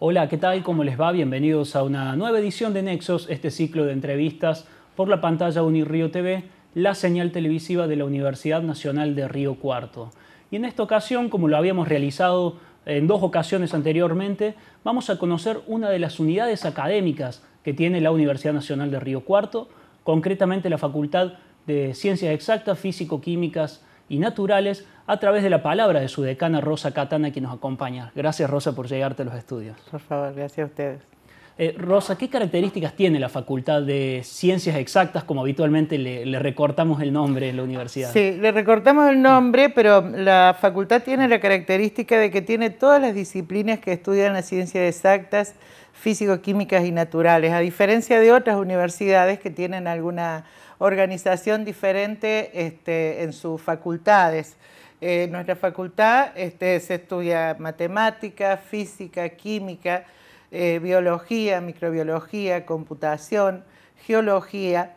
Hola, ¿qué tal? ¿Cómo les va? Bienvenidos a una nueva edición de Nexos, este ciclo de entrevistas por la pantalla Unirío TV, la señal televisiva de la Universidad Nacional de Río Cuarto. Y en esta ocasión, como lo habíamos realizado en dos ocasiones anteriormente, vamos a conocer una de las unidades académicas que tiene la Universidad Nacional de Río Cuarto, concretamente la Facultad de Ciencias Exactas, Físico-Químicas y Naturales, a través de la palabra de su decana Rosa Catana, que nos acompaña. Gracias, Rosa, por llegarte a los estudios. Por favor, gracias a ustedes. Eh, Rosa, ¿qué características tiene la Facultad de Ciencias Exactas, como habitualmente le, recortamos el nombre en la universidad? Sí, le recortamos el nombre, pero la facultad tiene la característica de que tiene todas las disciplinas que estudian las ciencias exactas, físico-químicas y naturales, a diferencia de otras universidades que tienen alguna organización diferente este, en sus facultades en eh, nuestra facultad este, se estudia matemática, física, química, eh, biología, microbiología, computación, geología,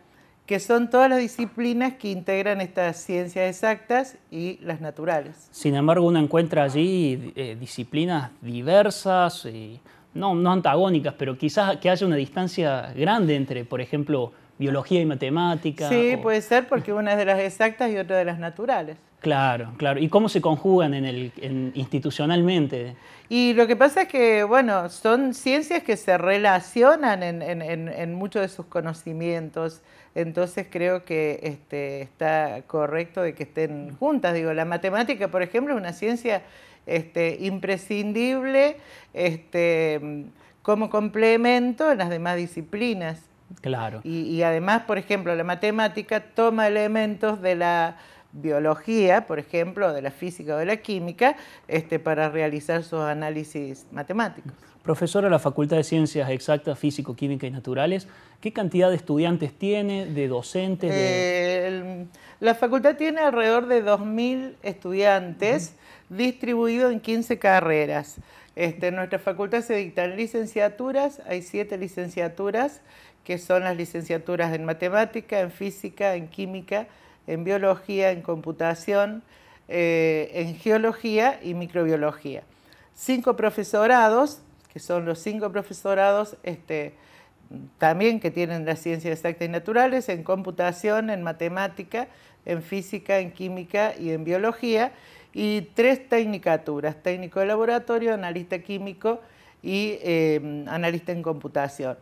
que son todas las disciplinas que integran estas ciencias exactas y las naturales. Sin embargo, uno encuentra allí eh, disciplinas diversas, y, no, no antagónicas, pero quizás que haya una distancia grande entre, por ejemplo, biología y matemáticas. Sí, puede ser porque una es de las exactas y otra de las naturales. Claro, claro. ¿Y cómo se conjugan en el, institucionalmente? Y lo que pasa es que, bueno, son ciencias que se relacionan en, muchos de sus conocimientos, entonces creo que este, está correcto de que estén juntas. Digo, la matemática, por ejemplo, es una ciencia este, imprescindible este, como complemento en las demás disciplinas. Claro. Y, además, por ejemplo, la matemática toma elementos de la biología, por ejemplo, de la física o de la química, este, para realizar sus análisis matemáticos. Profesora de la Facultad de Ciencias Exactas, Físico, Química y Naturales, ¿qué cantidad de estudiantes tiene, de docentes? Eh, la facultad tiene alrededor de 2.000 estudiantes distribuidos en 15 carreras. Este, en nuestra facultad se dictan licenciaturas, hay 7 licenciaturas que son las licenciaturas en matemática, en física, en química, en biología, en computación, eh, en geología y microbiología. Cinco profesorados, que son los cinco profesorados este, también que tienen las ciencias exactas y naturales, en computación, en matemática, en física, en química y en biología, y tres tecnicaturas, técnico de laboratorio, analista químico y eh, analista en computación.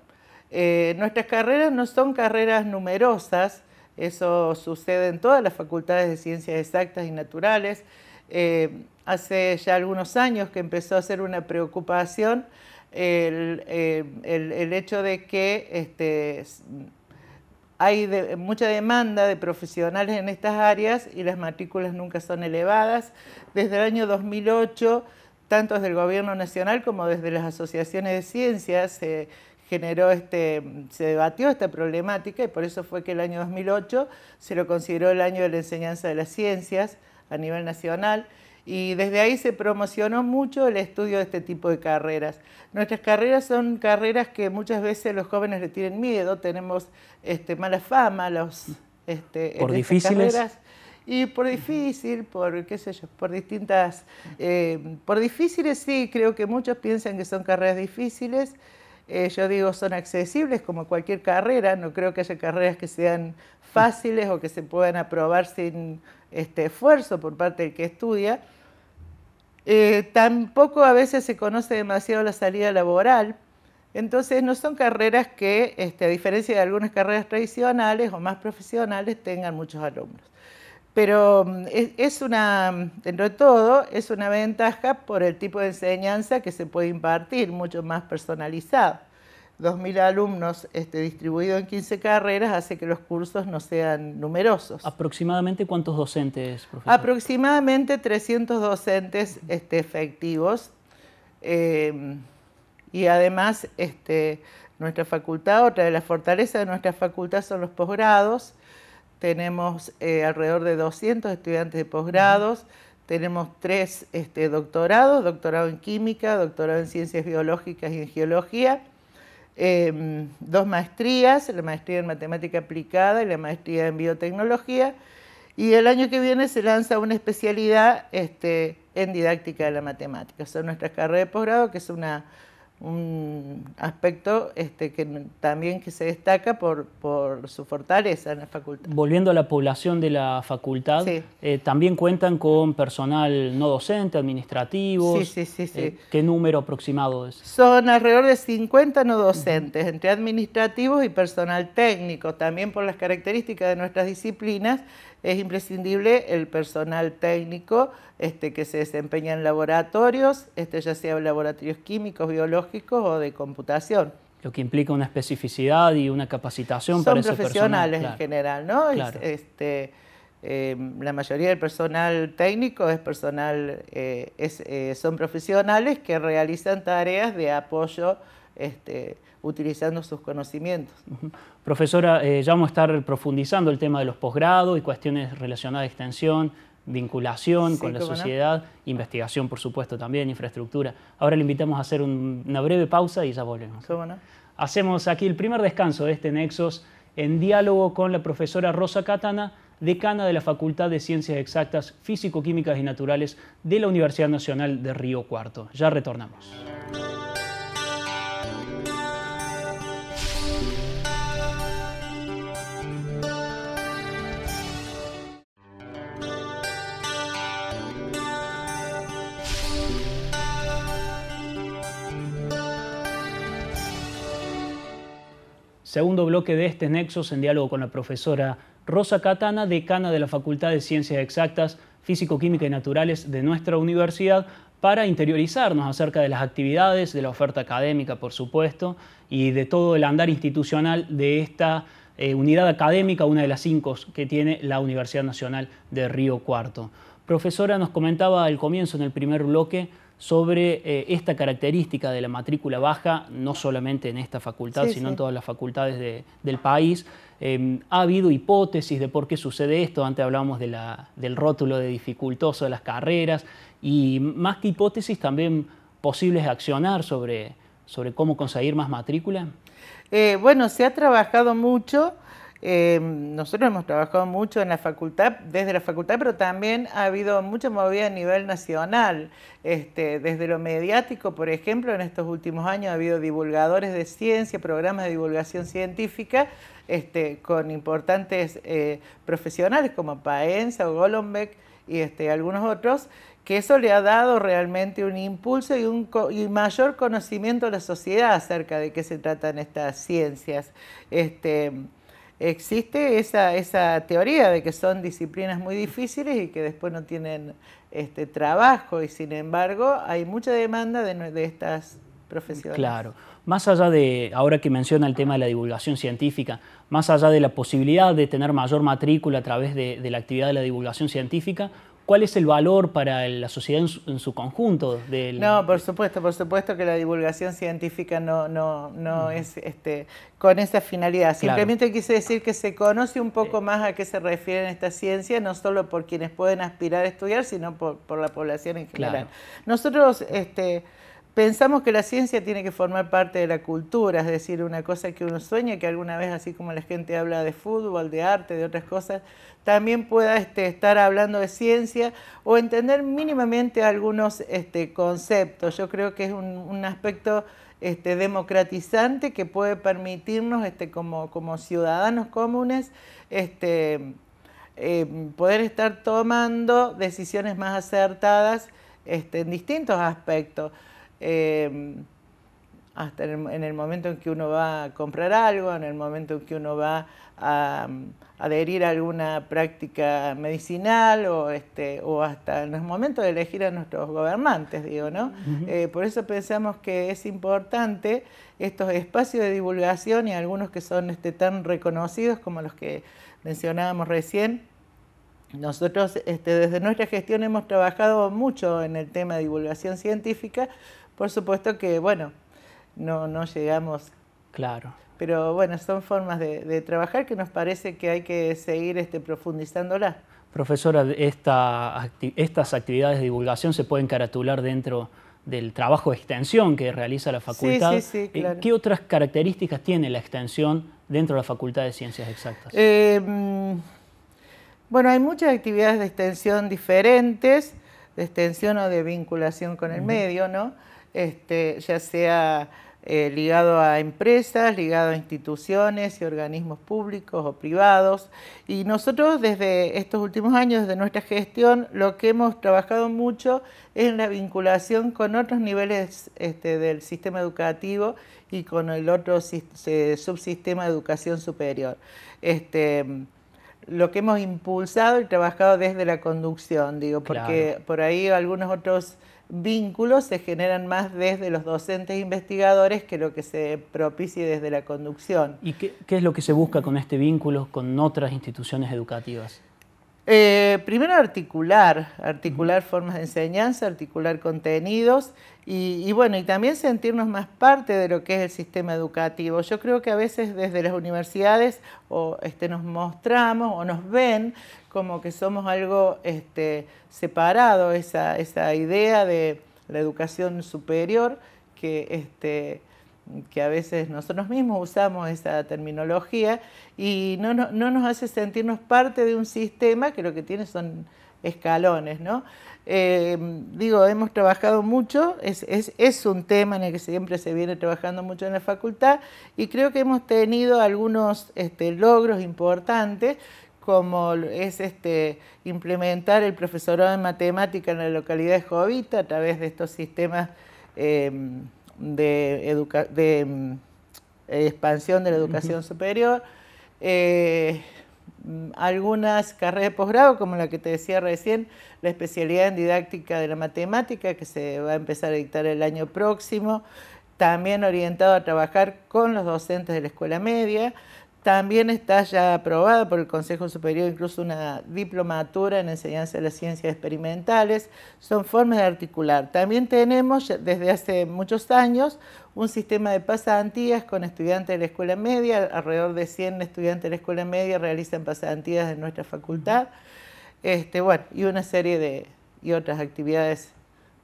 Eh, nuestras carreras no son carreras numerosas, eso sucede en todas las facultades de ciencias exactas y naturales. Eh, hace ya algunos años que empezó a ser una preocupación eh, el, hecho de que este, hay mucha demanda de profesionales en estas áreas y las matrículas nunca son elevadas. Desde el año 2008, tanto desde el Gobierno Nacional como desde las asociaciones de ciencias, generó este, se debatió esta problemática y por eso fue que el año 2008 se lo consideró el año de la enseñanza de las ciencias a nivel nacional y desde ahí se promocionó mucho el estudio de este tipo de carreras. Nuestras carreras son carreras que muchas veces los jóvenes le tienen miedo, tenemos este, mala fama, los este, difíciles. Carreras, y por difícil, por qué sé yo, por distintas, eh, por difíciles sí, creo que muchos piensan que son carreras difíciles. Eh, yo digo, son accesibles como cualquier carrera, no creo que haya carreras que sean fáciles o que se puedan aprobar sin este, esfuerzo por parte del que estudia. Eh, tampoco a veces se conoce demasiado la salida laboral, entonces no son carreras que, este, a diferencia de algunas carreras tradicionales o más profesionales, tengan muchos alumnos pero mm, es, una, mm, dentro de todo, es una ventaja por el tipo de enseñanza que se puede impartir, mucho más personalizado. 2.000 alumnos este, distribuidos en 15 carreras hace que los cursos no sean numerosos. ¿Aproximadamente cuántos docentes, profesor? Aproximadamente 300 docentes este, efectivos. Eh, y además, este, nuestra facultad, otra de las fortalezas de nuestra facultad son los posgrados tenemos eh, alrededor de 200 estudiantes de posgrados, tenemos tres este, doctorados, doctorado en química, doctorado en ciencias biológicas y en geología, em, dos maestrías, la maestría en matemática aplicada y la maestría en biotecnología, y el año que viene se lanza una especialidad este, en didáctica de la matemática. Son nuestras carreras de posgrado, que es una un aspecto este, que también que se destaca por, por, su fortaleza en la facultad. Volviendo a la población de la facultad, eh, también cuentan con personal no docente, administrativo, Sí, sí, sí eh, ¿Qué número aproximado es? Son alrededor de 50 no docentes, entre administrativos y personal técnico. También por las características de nuestras disciplinas, es imprescindible el personal técnico este, que se desempeña en laboratorios, este, ya sea laboratorios químicos, biológicos, o de computación. Lo que implica una especificidad y una capacitación Son para ese profesionales en general, ¿no? Este, em, la mayoría del personal técnico es personal, eh, eh, son profesionales que realizan tareas de apoyo este, utilizando sus conocimientos. Profesora, eh, ya vamos a estar profundizando el tema de los posgrados y cuestiones relacionadas a extensión, vinculación con la sociedad, investigación por supuesto también, infraestructura. Ahora le invitamos a hacer una breve pausa y ya volvemos. Hacemos aquí el primer descanso de este Nexos en diálogo con la profesora Rosa Catana, decana de la Facultad de Ciencias Exactas, Físico-Químicas y Naturales de la Universidad Nacional de Río Cuarto. Ya retornamos. Segundo bloque de este Nexos en diálogo con la profesora Rosa Catana, decana de la Facultad de Ciencias Exactas, Físico-Química y Naturales de nuestra universidad, para interiorizarnos acerca de las actividades, de la oferta académica, por supuesto, y de todo el andar institucional de esta eh, unidad académica, una de las cinco que tiene la Universidad Nacional de Río Cuarto. Profesora, nos comentaba al comienzo, en el primer bloque, sobre eh, esta característica de la matrícula baja, no solamente en esta facultad, sino en todas las facultades del país. Em, ha habido hipótesis de por qué sucede esto, antes hablábamos del rótulo de dificultoso de las carreras, y más que hipótesis también posibles de accionar sobre, cómo conseguir más matrícula. Eh, bueno, se ha trabajado mucho Em, nosotros hemos trabajado mucho en la facultad, desde la facultad, pero también ha habido mucha movida a nivel nacional. Este, desde lo mediático, por ejemplo, en estos últimos años ha habido divulgadores de ciencia, programas de divulgación científica, este, con importantes eh, profesionales como Paenza o Golombek y este, algunos otros, que eso le ha dado realmente un impulso y un mayor conocimiento a la sociedad acerca de qué se tratan estas ciencias existe esa, teoría de que son disciplinas muy difíciles y que después no tienen este, trabajo y sin embargo hay mucha demanda de, estas profesiones. Claro. Más allá de, ahora que menciona el tema de la divulgación científica, más allá de la posibilidad de tener mayor matrícula a través de la actividad de la divulgación científica, ¿Cuál es el valor para la sociedad en su, conjunto? Del... No, por supuesto, por supuesto que la divulgación científica no, no, no es este, con esa finalidad. Simplemente quise decir que se conoce un poco eh. más a qué se refieren esta ciencia, no solo por quienes pueden aspirar a estudiar, sino por, la población en general. Nosotros este, pensamos que la ciencia tiene que formar parte de la cultura, es decir, una cosa que uno sueña, que alguna vez, así como la gente habla de fútbol, de arte, de otras cosas, también pueda este, estar hablando de ciencia o entender mínimamente algunos este, conceptos. Yo creo que es un, aspecto este, democratizante que puede permitirnos, como, ciudadanos comunes, eh, poder estar tomando decisiones más acertadas en distintos aspectos. Em, hasta en el, momento en que uno va a comprar algo, en el momento en que uno va a, em, adherir a alguna práctica medicinal o, este, o hasta en el momento de elegir a nuestros gobernantes, digo, ¿no? Eh, por eso pensamos que es importante estos espacios de divulgación y algunos que son este, tan reconocidos como los que mencionábamos recién, nosotros este, desde nuestra gestión hemos trabajado mucho en el tema de divulgación científica por supuesto que, bueno, no, llegamos. Claro. Pero bueno, son formas de, trabajar que nos parece que hay que seguir este, profundizándolas. Profesora, estas actividades de divulgación se pueden caratular dentro del trabajo de extensión que realiza la facultad. Sí, sí, eh, claro. ¿Qué otras características tiene la extensión dentro de la Facultad de Ciencias Exactas? Eh, mm, bueno, hay muchas actividades de extensión diferentes, de extensión o de vinculación con el medio, ¿no? Este, ya sea eh, ligado a empresas, ligado a instituciones y organismos públicos o privados. Y nosotros desde estos últimos años, desde nuestra gestión, lo que hemos trabajado mucho es la vinculación con otros niveles este, del sistema educativo y con el otro subsistema de educación superior. Este, lo que hemos impulsado y trabajado desde la conducción, digo, porque por ahí algunos otros vínculos se generan más desde los docentes e investigadores que lo que se propicie desde la conducción. ¿Y qué es lo que se busca con este vínculo con otras instituciones educativas? Eh, primero articular, articular formas de enseñanza, articular contenidos y, bueno, y también sentirnos más parte de lo que es el sistema educativo. Yo creo que a veces desde las universidades o este, nos mostramos o nos ven como que somos algo este, separado, esa, idea de la educación superior que... Este, que a veces nosotros mismos usamos esa terminología y no, nos hace sentirnos parte de un sistema que lo que tiene son escalones, ¿no? Em, digo, hemos trabajado mucho, es, un tema en el que siempre se viene trabajando mucho en la facultad y creo que hemos tenido algunos este, logros importantes como es este, implementar el profesorado en matemática en la localidad de Jovita a través de estos sistemas em, de, de mm, expansión de la educación superior, eh, mm, algunas carreras de posgrado, como la que te decía recién, la especialidad en didáctica de la matemática, que se va a empezar a dictar el año próximo, también orientado a trabajar con los docentes de la escuela media, también está ya aprobada por el Consejo Superior incluso una diplomatura en enseñanza de las ciencias experimentales. Son formas de articular. También tenemos desde hace muchos años un sistema de pasantías con estudiantes de la escuela media. Alrededor de 100 estudiantes de la escuela media realizan pasantías en nuestra facultad. Este, y una serie de y otras actividades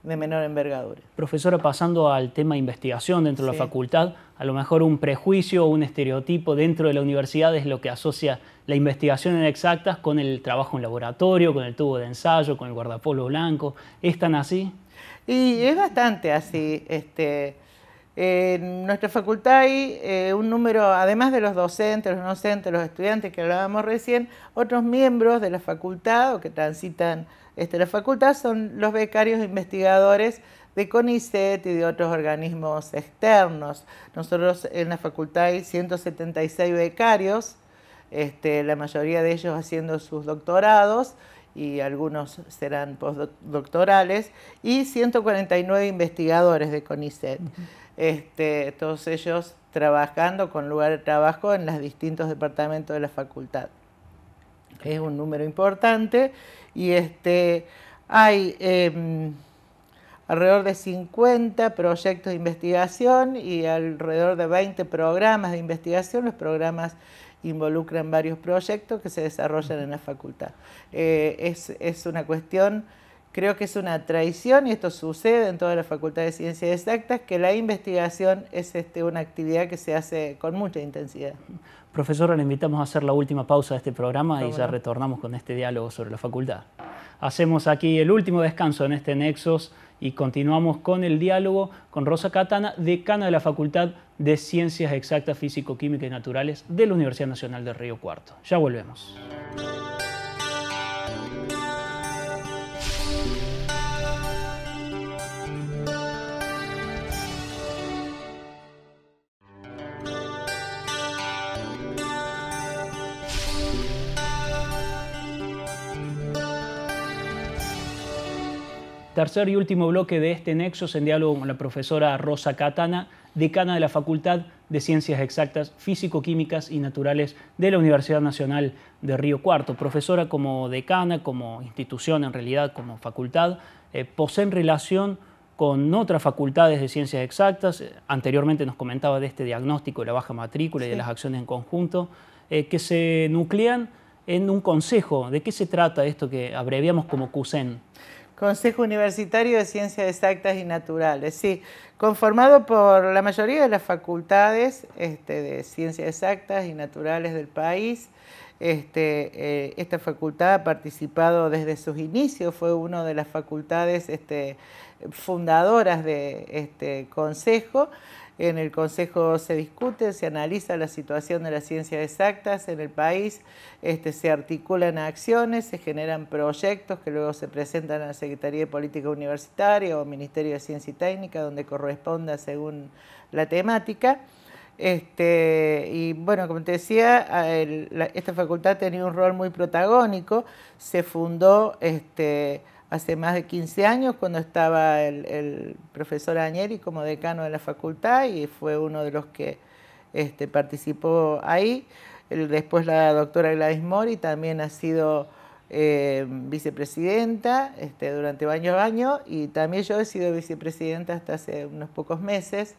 de menor envergadura. Profesora, pasando al tema investigación dentro de la facultad, a lo mejor un prejuicio o un estereotipo dentro de la universidad es lo que asocia la investigación en exactas con el trabajo en laboratorio, con el tubo de ensayo, con el guardapolvo blanco. ¿Es tan así? Y es bastante así. Este, en nuestra facultad hay eh, un número, además de los docentes, los docentes, los estudiantes que hablábamos recién, otros miembros de la facultad o que transitan este, la facultad son los becarios e investigadores de CONICET y de otros organismos externos. Nosotros en la facultad hay 176 becarios, este, la mayoría de ellos haciendo sus doctorados y algunos serán postdoctorales, y 149 investigadores de CONICET. Este, todos ellos trabajando con lugar de trabajo en los distintos departamentos de la facultad. Es un número importante y este, hay... Em, alrededor de 50 proyectos de investigación y alrededor de 20 programas de investigación. Los programas involucran varios proyectos que se desarrollan en la facultad. Eh, es, una cuestión, creo que es una traición, y esto sucede en toda la Facultad de Ciencias Exactas, que la investigación es este, una actividad que se hace con mucha intensidad. Profesora, le invitamos a hacer la última pausa de este programa y ya retornamos con este diálogo sobre la facultad. Hacemos aquí el último descanso en este Nexos y continuamos con el diálogo con Rosa Catana, decana de la Facultad de Ciencias Exactas, Físico-Química y Naturales de la Universidad Nacional de Río Cuarto. Ya volvemos. tercer y último bloque de este es en diálogo con la profesora Rosa Catana, decana de la Facultad de Ciencias Exactas, Físico-Químicas y Naturales de la Universidad Nacional de Río Cuarto. Profesora como decana, como institución en realidad, como facultad, eh, posee poseen relación con otras facultades de ciencias exactas. Eh, anteriormente nos comentaba de este diagnóstico de la baja matrícula y de las acciones en conjunto, eh, que se nuclean en un consejo. ¿De qué se trata esto que abreviamos como CUSEN? Consejo Universitario de Ciencias Exactas y Naturales, sí, conformado por la mayoría de las facultades este, de Ciencias Exactas y Naturales del país. Este, eh, esta facultad ha participado desde sus inicios, fue una de las facultades este, fundadoras de este consejo. En el Consejo se discute, se analiza la situación de las ciencias exactas en el país, este, se articulan acciones, se generan proyectos que luego se presentan a la Secretaría de Política Universitaria o Ministerio de Ciencia y Técnica, donde corresponda según la temática. Este, y bueno, como te decía, esta facultad tenía un rol muy protagónico, se fundó... Este, hace más de 15 años cuando estaba el, profesor Añeri como decano de la facultad y fue uno de los que este, participó ahí. Después la doctora Gladys Mori también ha sido eh, vicepresidenta este, durante durante a años y también yo he sido vicepresidenta hasta hace unos pocos meses.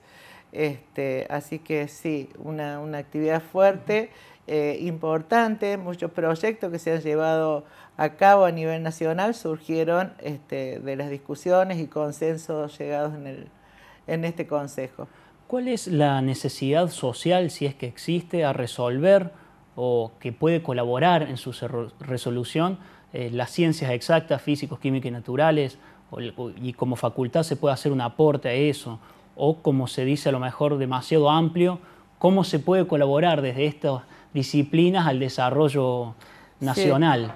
Este, así que sí, una, actividad fuerte. Eh, importante, muchos proyectos que se han llevado a cabo a nivel nacional surgieron este, de las discusiones y consensos llegados en, el, en este Consejo. ¿Cuál es la necesidad social, si es que existe, a resolver o que puede colaborar en su resolución eh, las ciencias exactas, físicos, químicos y naturales, y como facultad se puede hacer un aporte a eso? O como se dice a lo mejor demasiado amplio, ¿cómo se puede colaborar desde estos disciplinas al desarrollo nacional.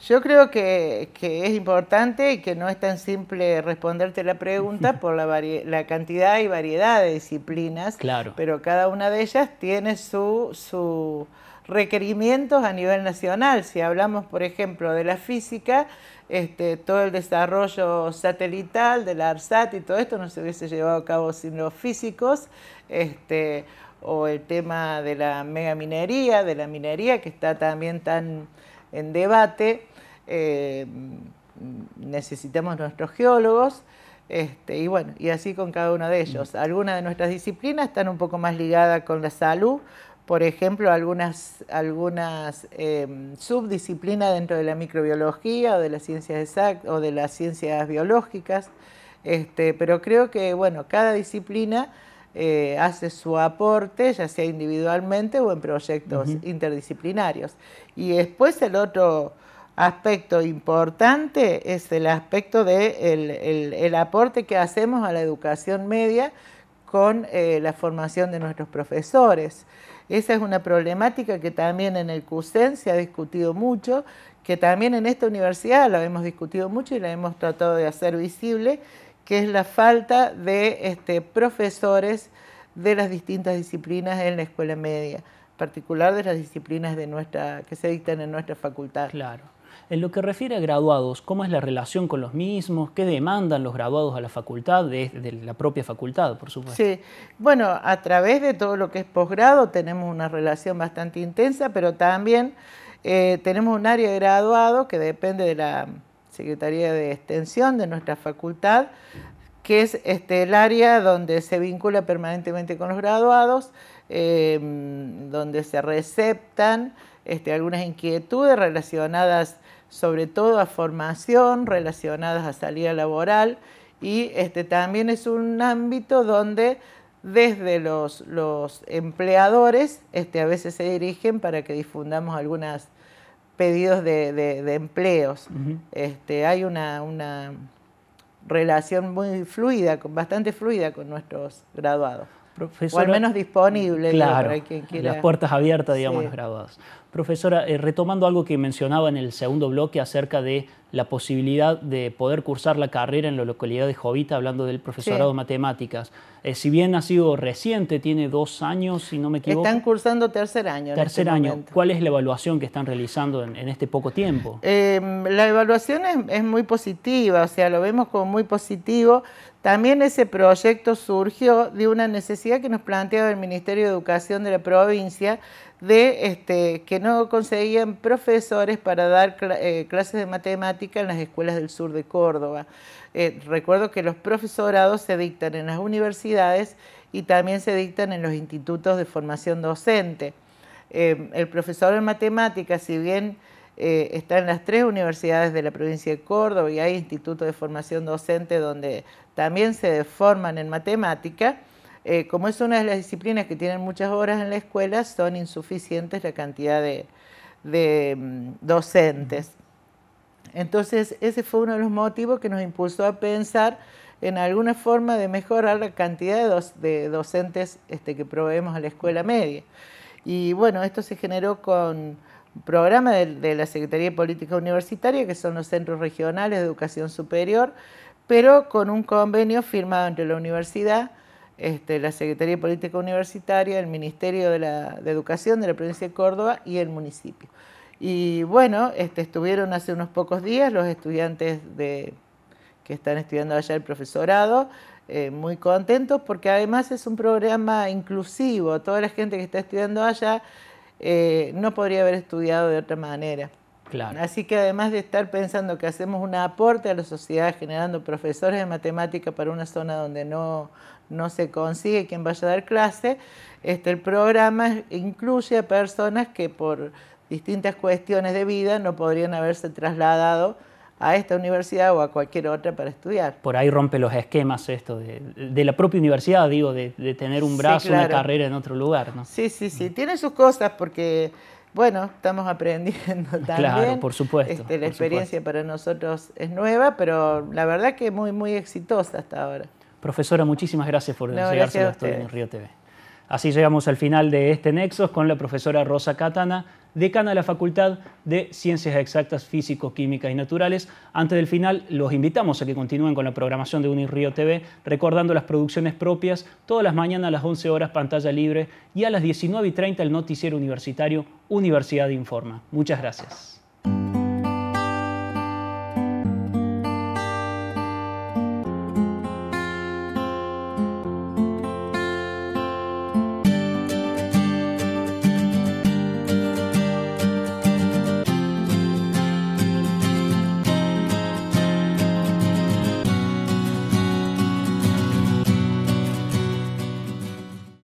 Yo creo que, es importante y que no es tan simple responderte la pregunta por la, la cantidad y variedad de disciplinas, pero cada una de ellas tiene su, su requerimientos a nivel nacional. Si hablamos, por ejemplo, de la física, este, todo el desarrollo satelital de la ARSAT y todo esto no se hubiese llevado a cabo sin los físicos. Este, o el tema de la megaminería, de la minería, que está también tan en debate. Eh, necesitamos nuestros geólogos. Este, y bueno, y así con cada uno de ellos. Mm. Algunas de nuestras disciplinas están un poco más ligadas con la salud, por ejemplo, algunas, em, subdisciplinas dentro de la microbiología o de las ciencias exactas o de las ciencias biológicas. Este, pero creo que cada disciplina eh, hace su aporte, ya sea individualmente o en proyectos interdisciplinarios. Y después el otro aspecto importante es el aspecto del de el, aporte que hacemos a la educación media con eh, la formación de nuestros profesores. Esa es una problemática que también en el CUSEN se ha discutido mucho, que también en esta universidad la hemos discutido mucho y la hemos tratado de hacer visible, que es la falta de este, profesores de las distintas disciplinas en la escuela media, en particular de las disciplinas de nuestra, que se dictan en nuestra facultad. Claro. En lo que refiere a graduados, ¿cómo es la relación con los mismos? ¿Qué demandan los graduados a la facultad, de, la propia facultad, por supuesto? Sí, bueno, a través de todo lo que es posgrado tenemos una relación bastante intensa, pero también eh, tenemos un área de graduado que depende de la Secretaría de Extensión de nuestra facultad, que es este, el área donde se vincula permanentemente con los graduados, em, donde se receptan este, algunas inquietudes relacionadas sobre todo a formación, relacionadas a salida laboral y este, también es un ámbito donde desde los, los empleadores este, a veces se dirigen para que difundamos algunas pedidos de, empleos. Este, hay una, relación muy fluida, bastante fluida con nuestros graduados. o al menos disponible claro, Las puertas abiertas, digamos, los graduados. Profesora, eh, retomando algo que mencionaba en el segundo bloque acerca de la posibilidad de poder cursar la carrera en la localidad de Jovita, hablando del profesorado de matemáticas. Eh, si bien ha sido reciente, tiene dos años, si no me equivoco. Están cursando tercer año. Tercer este año. ¿Cuál es la evaluación que están realizando en, este poco tiempo? Em, la evaluación es, es muy positiva, o sea, lo vemos como muy positivo. También ese proyecto surgió de una necesidad que nos planteaba el Ministerio de Educación de la provincia de este, que no conseguían profesores para dar eh, clases de matemática en las escuelas del sur de Córdoba. Eh, recuerdo que los profesorados se dictan en las universidades y también se dictan en los institutos de formación docente. Eh, el profesor en matemática, si bien está en las tres universidades de la provincia de Córdoba y hay institutos de formación docente donde también se forman en matemática, eh, como es una de las disciplinas que tienen muchas horas en la escuela, son insuficientes la cantidad de, mm, docentes. Entonces, ese fue uno de los motivos que nos impulsó a pensar en alguna forma de mejorar la cantidad de, docentes este, que proveemos a la escuela media. Y bueno, esto se generó con programa de, de, la Secretaría de Política Universitaria, que son los centros regionales de educación superior, pero con un convenio firmado entre la universidad, este, la Secretaría de Política Universitaria, el Ministerio de, la, Educación de la provincia de Córdoba y el municipio. Y bueno, este, estuvieron hace unos pocos días los estudiantes que están estudiando allá el profesorado, eh, muy contentos porque además es un programa inclusivo, toda la gente que está estudiando allá eh, no podría haber estudiado de otra manera. Así que además de estar pensando que hacemos un aporte a la sociedad generando profesores de matemática para una zona donde no, no se consigue quien vaya a dar clase, este, el programa incluye a personas que por distintas cuestiones de vida no podrían haberse trasladado a esta universidad o a cualquier otra para estudiar. Por ahí rompe los esquemas esto de, la propia universidad, digo, de, tener un brazo, una carrera en otro lugar, ¿no? Sí, sí, sí, tiene sus cosas porque bueno, estamos aprendiendo también. Claro, por supuesto. Este, la experiencia para nosotros es nueva, pero la verdad que muy, muy exitosa hasta ahora. Profesora, muchísimas gracias por no, llegarse a, a en Río TV. Así llegamos al final de este Nexos con la profesora Rosa Catana decana de la Facultad de Ciencias Exactas, Físico, Químicas y Naturales. Antes del final, los invitamos a que continúen con la programación de Unirío TV, recordando las producciones propias, todas las mañanas a las 11 horas pantalla libre y a las 19 y 30 el noticiero universitario Universidad Informa. Muchas gracias.